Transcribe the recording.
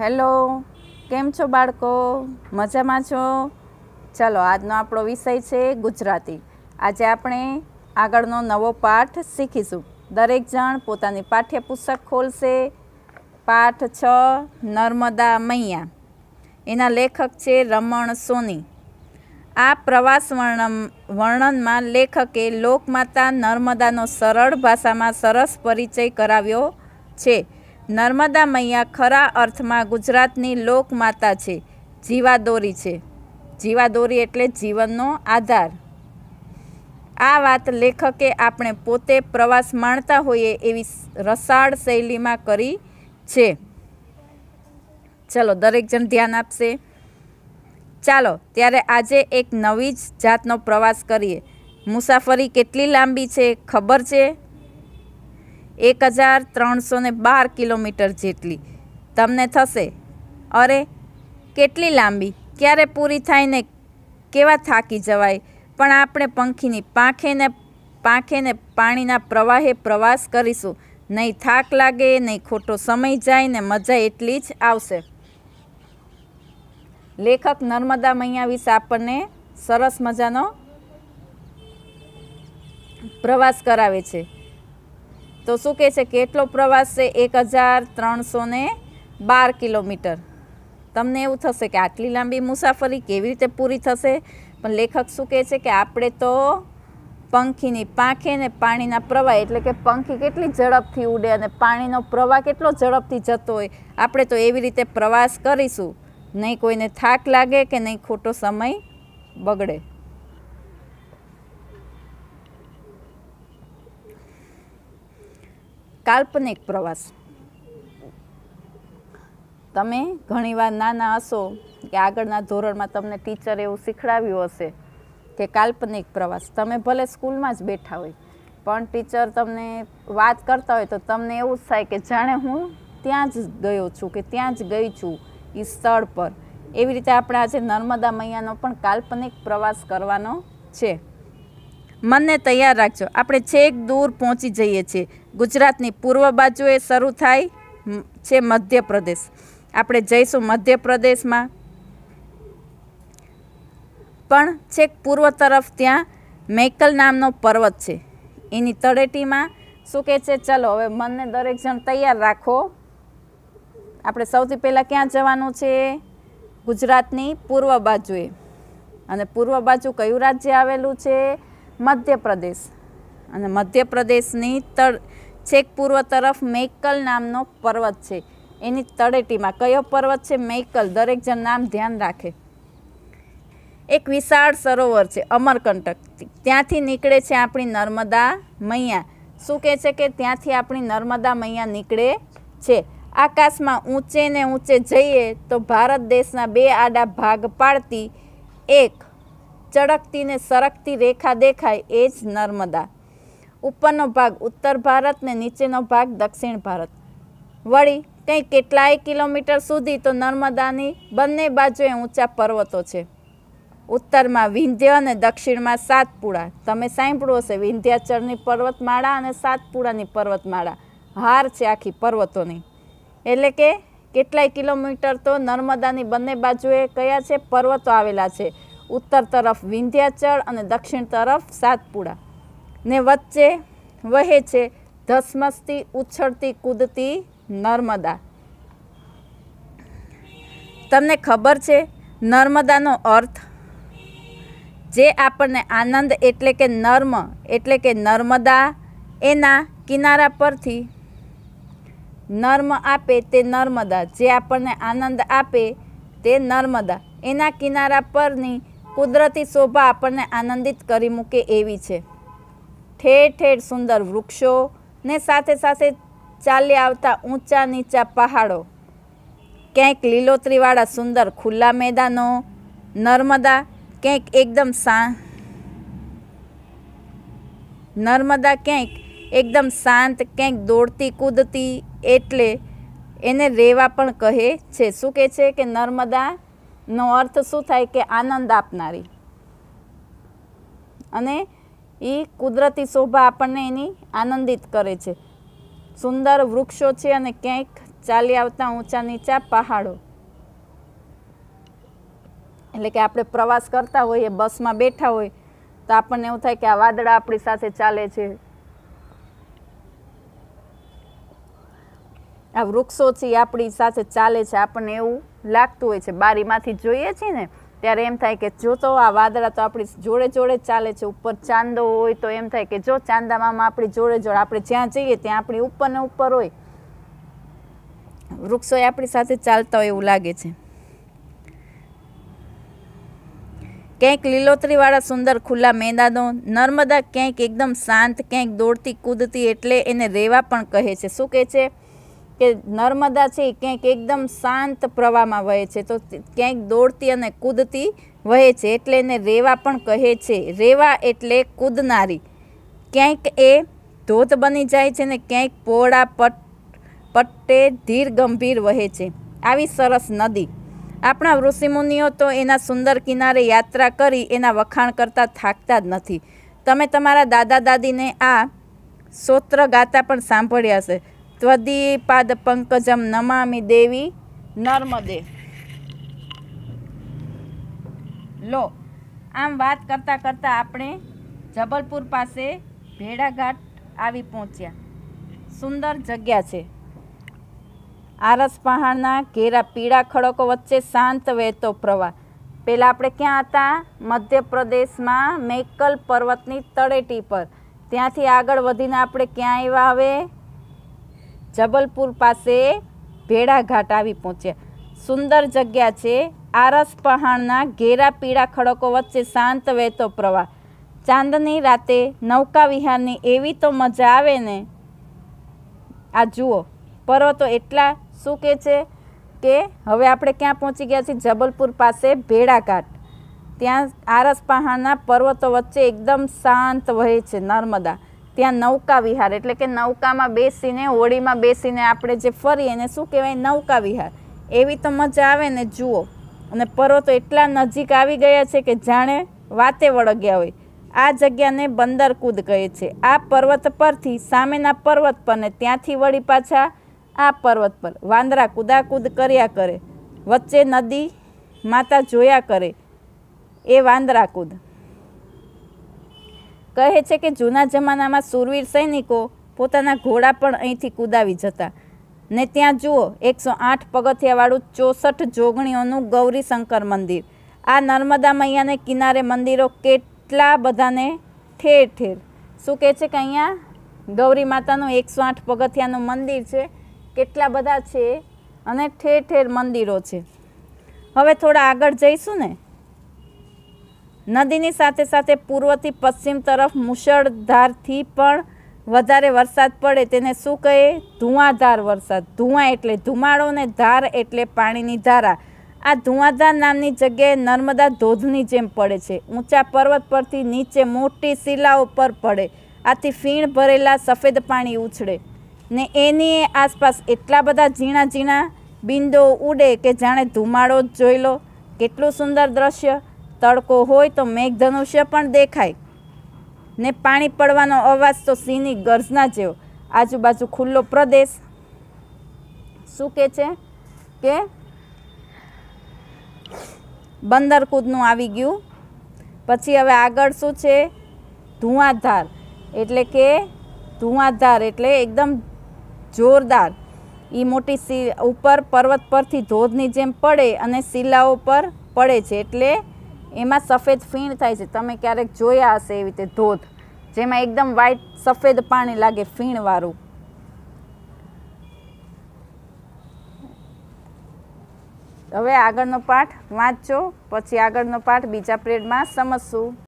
hello કેમ છો બાળકો મજામાં છો ચાલો આજનો આપણો વિષય છે ગુજરાતી આજે આપણે આગળનો નવો પાઠ શીખીશું દરેક જણ પોતાની પાઠ્યપુસ્તક ખોલશે પાઠ છ નર્મદા મૈયા એના લેખક છે રમણ સોની આ પ્રવાસ વર્ણન વર્ણનમાં લેખકે લોકમાતા નર્મદાનો સરળ ભાષામાં સરસ પરિચય કરાવ્યો છે નર્મદા મૈયા ખરા અર્થમાં ગુજરાતની લોકમાતા છે જીવાદોરી છે જીવાદોરી એટલે જીવનનો આધાર આ વાત લેખકે આપણે પોતે પ્રવાસ માણતા હોઈએ એવી રસાળ શૈલીમાં કરી છે ચલો દરેક જણ ધ્યાન આપશે ચાલો ત્યારે આજે એક નવી જ જાતનો પ્રવાસ કરીએ મુસાફરી કેટલી લાંબી છે ખબર છે એક હજાર ત્રણસો ને બાર કિલોમીટર જેટલી તમને થશે અરે કેટલી લાંબી ક્યારે પૂરી થાય ને કેવા થાકી જવાય પણ આપણે પંખીની પાંખેને પાંખેને પાણીના પ્રવાહે પ્રવાસ કરીશું નહીં થાક લાગે નહીં ખોટો સમય જાય ને મજા એટલી જ આવશે લેખક નર્મદા મૈયા વિશે આપણને સરસ મજાનો પ્રવાસ કરાવે છે તો શું કહે છે કેટલો પ્રવાસ છે એક હજાર ત્રણસો બાર કિલોમીટર તમને એવું થશે કે આટલી લાંબી મુસાફરી કેવી રીતે પૂરી થશે પણ લેખક શું કહે છે કે આપણે તો પંખીની પાંખે ને પાણીના પ્રવાહ એટલે કે પંખી કેટલી ઝડપથી ઉડે અને પાણીનો પ્રવાહ કેટલો ઝડપથી જતો હોય આપણે તો એવી રીતે પ્રવાસ કરીશું નહીં કોઈને થાક લાગે કે નહીં ખોટો સમય બગડે કાલ્પનિક પ્રવાસ તમે ઘણીવાર નાના હશો કે આગળના ધોરણમાં તમને ટીચર એવું શીખડાવ્યું હશે કે કાલ્પનિક પ્રવાસ તમે ભલે સ્કૂલમાં જ બેઠા હોય પણ ટીચર તમને વાત કરતા હોય તો તમને એવું જ થાય કે જાણે હું ત્યાં જ ગયો છું કે ત્યાં જ ગઈ છું એ સ્થળ પર એવી રીતે આપણે આજે નર્મદા મૈયાનો પણ કાલ્પનિક પ્રવાસ કરવાનો છે મનને તૈયાર રાખજો આપણે છેક દૂર પહોંચી જઈએ છીએ ગુજરાતની પૂર્વ બાજુએ શરૂ થાય છે મધ્યપ્રદેશ આપણે જઈશું મધ્યપ્રદેશમાં પણ છેક પૂર્વ તરફ ત્યાં મેકલ નામનો પર્વત છે એની તળેટીમાં શું કહે છે ચલો હવે મનને દરેક જણ તૈયાર રાખો આપણે સૌથી પહેલાં ક્યાં જવાનું છે ગુજરાતની પૂર્વ બાજુએ અને પૂર્વ બાજુ કયું રાજ્ય આવેલું છે મધ્યપ્રદેશ અને મધ્યપ્રદેશની તળ છેક પૂર્વ તરફ મેકલ નામનો પર્વત છે એની તળેટીમાં કયો પર્વત છે મેકલ દરેક જણ નામ ધ્યાન રાખે એક વિશાળ સરોવર છે અમરકંટક ત્યાંથી નીકળે છે આપણી નર્મદા મૈયા શું કહે છે કે ત્યાંથી આપણી નર્મદા મૈયા નીકળે છે આકાશમાં ઊંચે ને ઊંચે જઈએ તો ભારત દેશના બે આડા ભાગ પાડતી એક ચળકતી ને સરકતી રેખા દેખાય એ જ નર્મદા ઉપરનો ભાગ ઉત્તર ભારત ને નીચેનો ભાગ દક્ષિણ ભારત વળી કંઈ કેટલાય કિલોમીટર સુધી તો નર્મદાની બંને બાજુએ ઊંચા પર્વતો છે ઉત્તરમાં વિંધ્ય અને દક્ષિણમાં સાતપુડા તમે સાંભળ્યું હશે વિંધ્યાચળની પર્વતમાળા અને સાતપુડાની પર્વતમાળા હાર છે આખી પર્વતોની એટલે કે કેટલાય કિલોમીટર તો નર્મદાની બંને બાજુએ કયા છે પર્વતો આવેલા છે ઉત્તર તરફ વિંધ્યાચળ અને દક્ષિણ તરફ સાતપુડા ને વચ્ચે વહે છે ધસમસતી ઉછળતી કૂદતી નર્મદા તમને ખબર છે નર્મદાનો અર્થ જે આપણને આનંદ એટલે કે નર્મ એટલે કે નર્મદા એના કિનારા પરથી નર્મ આપે તે નર્મદા જે આપણને આનંદ આપે તે નર્મદા એના કિનારા પરની કુદરતી શોભા આપણને આનંદિત કરી મૂકે એવી છે ઠેર ઠેર સુંદર વૃક્ષો ને સાથે સાથે ચાલી આવતા ઊંચા નીચા પહાડો ક્યાંક લીલોતરીવાળા સુંદર ખુલ્લા મેદાનો નર્મદા ક્યાંક એકદમ શા નર્મદા ક્યાંક એકદમ શાંત ક્યાંક દોડતી કૂદતી એટલે એને રેવા પણ કહે છે શું કહે છે કે નર્મદા નો અર્થ શું થાય કે આનંદ આપનારી અને એ કુદરતી શોભા આપણને એની આનંદિત કરે છે સુંદર વૃક્ષો છે અને ક્યાંક ચાલી આવતા ઊંચા નીચા પહાડો એટલે કે આપણે પ્રવાસ કરતા હોઈએ બસમાં બેઠા હોય તો આપણને એવું થાય કે આ વાદળા આપણી સાથે ચાલે છે આ વૃક્ષોથી આપણી સાથે ચાલે છે આપણને એવું લાગતું હોય છે બારીમાંથી જોઈએ છીએ ને ત્યારે એમ થાય કે જો તો આ વાદળા તો આપણી જોડે જોડે ચાલે છે ઉપર ચાંદો હોય તો એમ થાય કે જો ચાંદામાં આપણી જોડે જોડે આપણે જ્યાં જઈએ ત્યાં આપણી ઉપર ને ઉપર હોય વૃક્ષો આપણી સાથે ચાલતા હોય એવું લાગે છે ક્યાંક લીલોતરીવાળા સુંદર ખુલ્લા મેદાનો નર્મદા ક્યાંક એકદમ શાંત ક્યાંક દોડતી કૂદતી એટલે એને રેવા પણ કહે છે શું કહે છે કે નર્મદા છે એ ક્યાંક એકદમ શાંત પ્રવાહમાં વહે છે તો ક્યાંક દોડતી અને કૂદતી વહે છે એટલે એને રેવા પણ કહે છે રેવા એટલે કૂદનારી ક્યાંક એ ધોધ બની જાય છે ને ક્યાંક પોળા પટ પટ્ટે ધીર ગંભીર વહે છે આવી સરસ નદી આપણા ઋષિમુનિઓ તો એના સુંદર કિનારે યાત્રા કરી એના વખાણ કરતાં થાકતા જ નથી તમે તમારા દાદા દાદીને આ સોત્ર ગાતા પણ સાંભળ્યા છે ત્વદી પાદ પંકજમ નમામી દેવી નર્મદે લો આમ વાત કરતાં કરતાં આપણે જબલપુર પાસે ભેડાઘાટ આવી પહોંચ્યા સુંદર જગ્યા છે આરસ પહાડના ઘેરા પીળા ખડકો વચ્ચે શાંત વહેતો પ્રવાહ પહેલાં આપણે ક્યાં હતા મધ્યપ્રદેશમાં મેકલ પર્વતની તળેટી પર ત્યાંથી આગળ વધીને આપણે ક્યાં આવ્યા હવે જબલપુર પાસે ભેડાઘાટ આવી પહોંચ્યા સુંદર જગ્યા છે આરસ પહાણના ઘેરા પીળા ખડકો વચ્ચે શાંત વહેતો પ્રવાહ ચાંદની રાતે નૌકા વિહારની એવી તો મજા આવે ને આ જુઓ પર્વતો એટલા શું કહે છે કે હવે આપણે ક્યાં પહોંચી ગયા છીએ જબલપુર પાસે ભેડાઘાટ ત્યાં આરસ પહાડના પર્વતો વચ્ચે એકદમ શાંત વહે છે નર્મદા ત્યાં નૌકા વિહાર એટલે કે નૌકામાં બેસીને હોળીમાં બેસીને આપણે જે ફરીએ એને શું કહેવાય નૌકા વિહાર એવી તો મજા આવે ને જુઓ અને પર્વતો એટલા નજીક આવી ગયા છે કે જાણે વાતે વળગ્યા હોય આ જગ્યાને બંદરકૂદ કહે છે આ પર્વત પરથી સામેના પર્વત પર ને ત્યાંથી વળી પાછા આ પર્વત પર વાંદરા કૂદાકૂદ કર્યા કરે વચ્ચે નદી માતા જોયા કરે એ વાંદરાકૂદ કહે છે કે જૂના જમાનામાં સુરવીર સૈનિકો પોતાના ઘોડા પણ અહીંથી કૂદાવી જતા ને ત્યાં જુઓ એકસો આઠ પગથિયાવાળું ચોસઠ જોગણીઓનું ગૌરીશંકર મંદિર આ નર્મદા મૈયાને કિનારે મંદિરો કેટલા બધાને ઠેર ઠેર શું કહે છે કે અહીંયા ગૌરી માતાનું એકસો આઠ પગથિયાનું મંદિર છે કેટલા બધા છે અને ઠેર ઠેર મંદિરો છે હવે થોડા આગળ જઈશું ને નદીની સાથે સાથે પૂર્વથી પશ્ચિમ તરફ મુશળધારથી પણ વધારે વરસાદ પડે તેને શું કહે ધુઆધાર વરસાદ ધુઆ એટલે ધુમાડો ને ધાર એટલે પાણીની ધારા આ ધુઆધાર નામની જગ્યાએ નર્મદા ધોધની જેમ પડે છે ઊંચા પર્વત પરથી નીચે મોટી શિલાઓ પર પડે આથી ફીણ ભરેલા સફેદ પાણી ઉછળે ને એની આસપાસ એટલા બધા ઝીણા ઝીણા બિંદો ઉડે કે જાણે ધુમાડો જ જોઈ લો કેટલું સુંદર દ્રશ્ય તડકો હોય તો મેઘધનુષ્ય પણ દેખાય ને પાણી પડવાનો અવાજ તો સિંહની ગર્જના જેવો આજુબાજુ ખુલ્લો પ્રદેશ શું કહે છે કે બંદરકૂદનું આવી ગયું પછી હવે આગળ શું છે ધુઆધાર એટલે કે ધુઆધાર એટલે એકદમ જોરદાર એ મોટી સી ઉપર પર્વત પરથી ધોધની જેમ પડે અને શિલાઓ પર પડે છે એટલે એમાં સફેદ ફીણ થાય છે તમે ક્યારેક જોયા હશે એવી રીતે ધોધ જેમાં એકદમ વ્હાઈટ સફેદ પાણી લાગે ફીણવાળું હવે આગળનો પાઠ વાંચો પછી આગળનો પાઠ બીજા પ્રેડમાં સમજશું